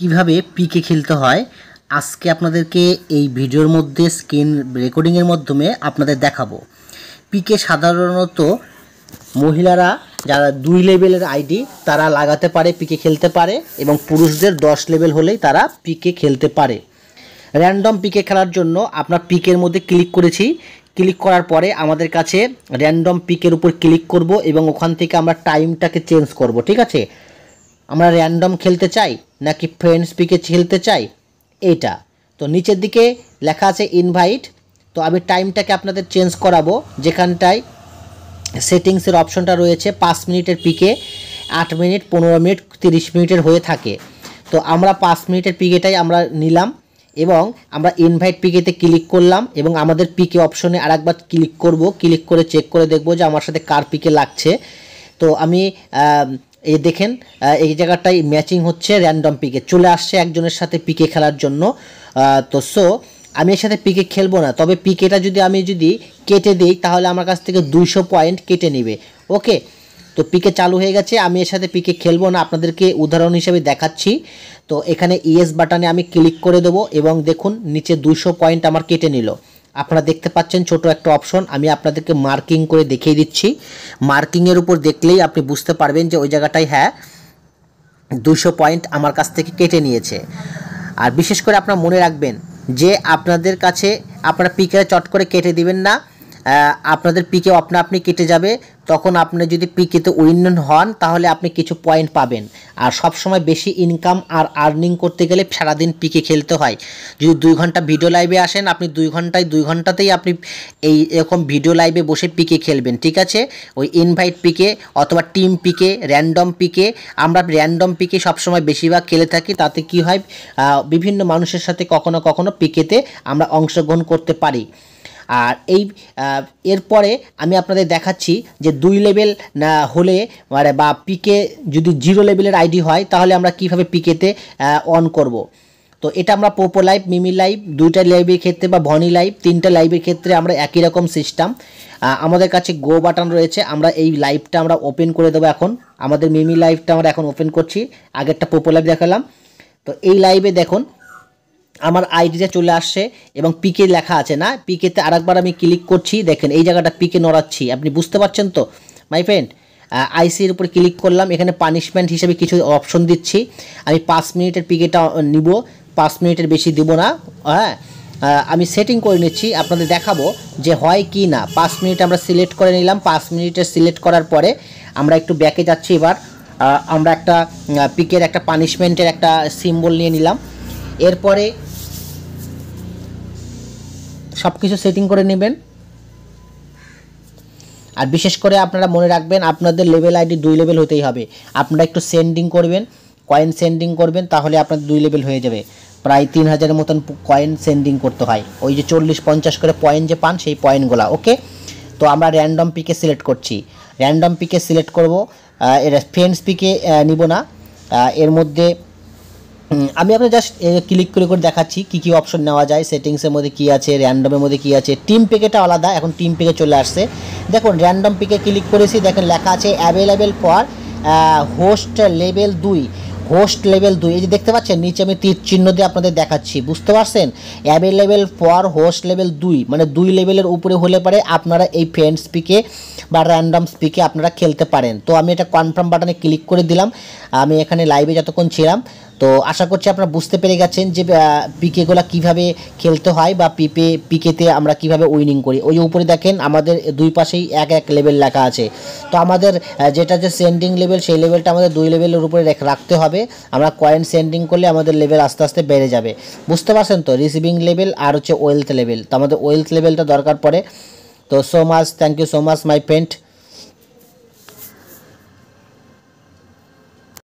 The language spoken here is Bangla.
কিভাবে পিকে খেলতে হয় আজকে আপনাদেরকে এই ভিডিওর মধ্যে স্ক্রিন রেকর্ডিংয়ের মাধ্যমে আপনাদের দেখাবো পিকে সাধারণত মহিলারা যারা দুই লেভেলের আইডি তারা লাগাতে পারে পিকে খেলতে পারে এবং পুরুষদের দশ লেভেল হলেই তারা পিকে খেলতে পারে র্যান্ডম পিকে খেলার জন্য আপনার পিকের মধ্যে ক্লিক করেছি ক্লিক করার পরে আমাদের কাছে র্যান্ডম পিকের উপর ক্লিক করব এবং ওখান থেকে আমরা টাইমটাকে চেঞ্জ করব ঠিক আছে আমরা র্যান্ডম খেলতে চাই নাকি ফ্রেন্ডস পিকে খেলতে চাই এইটা তো নিচের দিকে লেখা আছে ইনভাইট তো আমি টাইমটাকে আপনাদের চেঞ্জ করাবো যেখানটায় সেটিংসের অপশনটা রয়েছে পাঁচ মিনিটের পিকে আট মিনিট পনেরো মিনিট তিরিশ মিনিটের হয়ে থাকে তো আমরা পাঁচ মিনিটের পিকেটাই আমরা নিলাম এবং আমরা ইনভাইট পিকেতে ক্লিক করলাম এবং আমাদের পিকে অপশনে আরেকবার ক্লিক করব ক্লিক করে চেক করে দেখব যে আমার সাথে কার পিকে লাগছে তো আমি এই দেখেন এই জায়গাটাই ম্যাচিং হচ্ছে র্যান্ডম পিকে চলে আসছে একজনের সাথে পিকে খেলার জন্য তো সো আমি এর সাথে পিকে খেলবো না তবে পিকেটা যদি আমি যদি কেটে দিই তাহলে আমার কাছ থেকে দুইশো পয়েন্ট কেটে নেবে ওকে তো পিকে চালু হয়ে গেছে আমি এর সাথে পিকে খেলবো না আপনাদেরকে উদাহরণ হিসেবে দেখাচ্ছি তো এখানে ইএস e বাটনে আমি ক্লিক করে দেবো এবং দেখুন নিচে দুশো পয়েন্ট আমার কেটে নিল আপনারা দেখতে পাচ্ছেন ছোট একটা অপশন আমি আপনাদেরকে মার্কিং করে দেখিয়ে দিচ্ছি মার্কিংয়ের উপর দেখলেই আপনি বুঝতে পারবেন যে ওই জায়গাটায় হ্যাঁ দুশো পয়েন্ট আমার কাছ থেকে কেটে নিয়েছে আর বিশেষ করে আপনারা মনে রাখবেন যে আপনাদের কাছে আপনারা পিকারে চট করে কেটে দিবেন না আপনাদের পিকে আপনা আপনি কেটে যাবে তখন আপনি যদি পিকেতে উইন হন তাহলে আপনি কিছু পয়েন্ট পাবেন আর সব সময় বেশি ইনকাম আর আর্নিং করতে গেলে সারাদিন পিকে খেলতে হয় যদি দুই ঘন্টা ভিডিও লাইভে আসেন আপনি দুই ঘন্টায় দুই ঘন্টাতেই আপনি এই এরকম ভিডিও লাইভে বসে পিকে খেলবেন ঠিক আছে ওই ইনভাইট পিকে অথবা টিম পিকে র্যান্ডম পিকে আমরা র্যান্ডম পিকে সবসময় বেশিরভাগ খেলে থাকি তাতে কি হয় বিভিন্ন মানুষের সাথে কখনো কখনো পিকেতে আমরা অংশগ্রহণ করতে পারি আর এই এরপরে আমি আপনাদের দেখাচ্ছি যে দুই লেভেল হলে মানে বা পিকে যদি জিরো লেভেলের আইডি হয় তাহলে আমরা কিভাবে পিকেতে অন করব। তো এটা আমরা পোপো লাইভ মিমি লাইভ দুইটা লাইভের ক্ষেত্রে বা ভনি লাইভ তিনটা লাইভের ক্ষেত্রে আমরা একই রকম সিস্টেম আমাদের কাছে গো বাটন রয়েছে আমরা এই লাইভটা আমরা ওপেন করে দেবো এখন আমাদের মিমি লাইভটা আমরা এখন ওপেন করছি আগেরটা পোপো লাইভ দেখালাম তো এই লাইভে দেখুন আমার আইডিটা চলে আসছে এবং পিকে লেখা আছে না পিকেতে আরেকবার আমি ক্লিক করছি দেখেন এই জায়গাটা পিকে নড়াচ্ছি আপনি বুঝতে পারছেন তো মাই ফ্রেন্ড আইসির উপর ক্লিক করলাম এখানে পানিশমেন্ট হিসেবে কিছু অপশন দিচ্ছি আমি পাঁচ মিনিটের পিকেটা নিব পাঁচ মিনিটের বেশি দিব না হ্যাঁ আমি সেটিং করে নিচ্ছি আপনাদের দেখাবো যে হয় কি না পাঁচ মিনিট আমরা সিলেক্ট করে নিলাম পাঁচ মিনিটের সিলেক্ট করার পরে আমরা একটু ব্যাকে যাচ্ছি এবার আমরা একটা পিকের একটা পানিশমেন্টের একটা সিম্বল নিয়ে নিলাম এরপরে সব কিছু সেটিং করে নেবেন আর বিশেষ করে আপনারা মনে রাখবেন আপনাদের লেভেল আইডি দুই লেভেল হতেই হবে আপনারা একটু সেন্ডিং করবেন কয়েন সেন্ডিং করবেন তাহলে আপনার দুই লেভেল হয়ে যাবে প্রায় তিন হাজারের মতন কয়েন সেন্ডিং করতে হয় ওই যে চল্লিশ পঞ্চাশ করে পয়েন্ট যে পান সেই পয়েন্টগুলো ওকে তো আমরা র্যান্ডম পিকে সিলেক্ট করছি র্যান্ডম পিকে সিলেক্ট করব এর ফ্রেন্ডস পিকে নিব না এর মধ্যে আমি আপনার জাস্ট ক্লিক করে করে দেখাচ্ছি কী কী অপশন নেওয়া যায় সেটিংসের মধ্যে কী আছে র্যান্ডমের মধ্যে কী আছে টিম পেকেটা আলাদা এখন টিম পেকে চলে আসছে দেখুন র্যান্ডম পিকে ক্লিক করেছি দেখেন লেখা আছে অ্যাভেলেবেল ফর হোস্ট লেভেল দুই হোস্ট লেভেল দুই এই যে দেখতে পাচ্ছেন নিচে আমি তীর চিহ্ন দিয়ে আপনাদের দেখাচ্ছি বুঝতে পারছেন অ্যাভেলেবেল ফর হোস্ট লেভেল দুই মানে দুই লেভেলের উপরে হলে পারে আপনারা এই ফ্রেন্ড স্পিকে বা র্যান্ডম স্পিকে আপনারা খেলতে পারেন তো আমি এটা কনফার্ম বাটনে ক্লিক করে দিলাম আমি এখানে লাইভে যতক্ষণ ছিলাম তো আশা করছি আপনারা বুঝতে পেরে গেছেন যে পিকেগুলো কিভাবে খেলতে হয় বা পিপে পিকেতে আমরা কিভাবে উইনিং করি ওই উপরে দেখেন আমাদের দুই পাশেই এক এক লেভেল লেখা আছে তো আমাদের যেটা যে সেন্ডিং লেভেল সেই লেভেলটা আমাদের দুই লেভেলের উপরে রাখতে হবে আমরা কয়েন সেন্ডিং করলে আমাদের লেভেল আস্তে আস্তে বেড়ে যাবে বুঝতে পারছেন তো রিসিভিং লেভেল আর হচ্ছে ওয়েলথ লেভেল তো আমাদের ওয়েলথ লেভেলটা দরকার পড়ে তো so much thank you so much my friend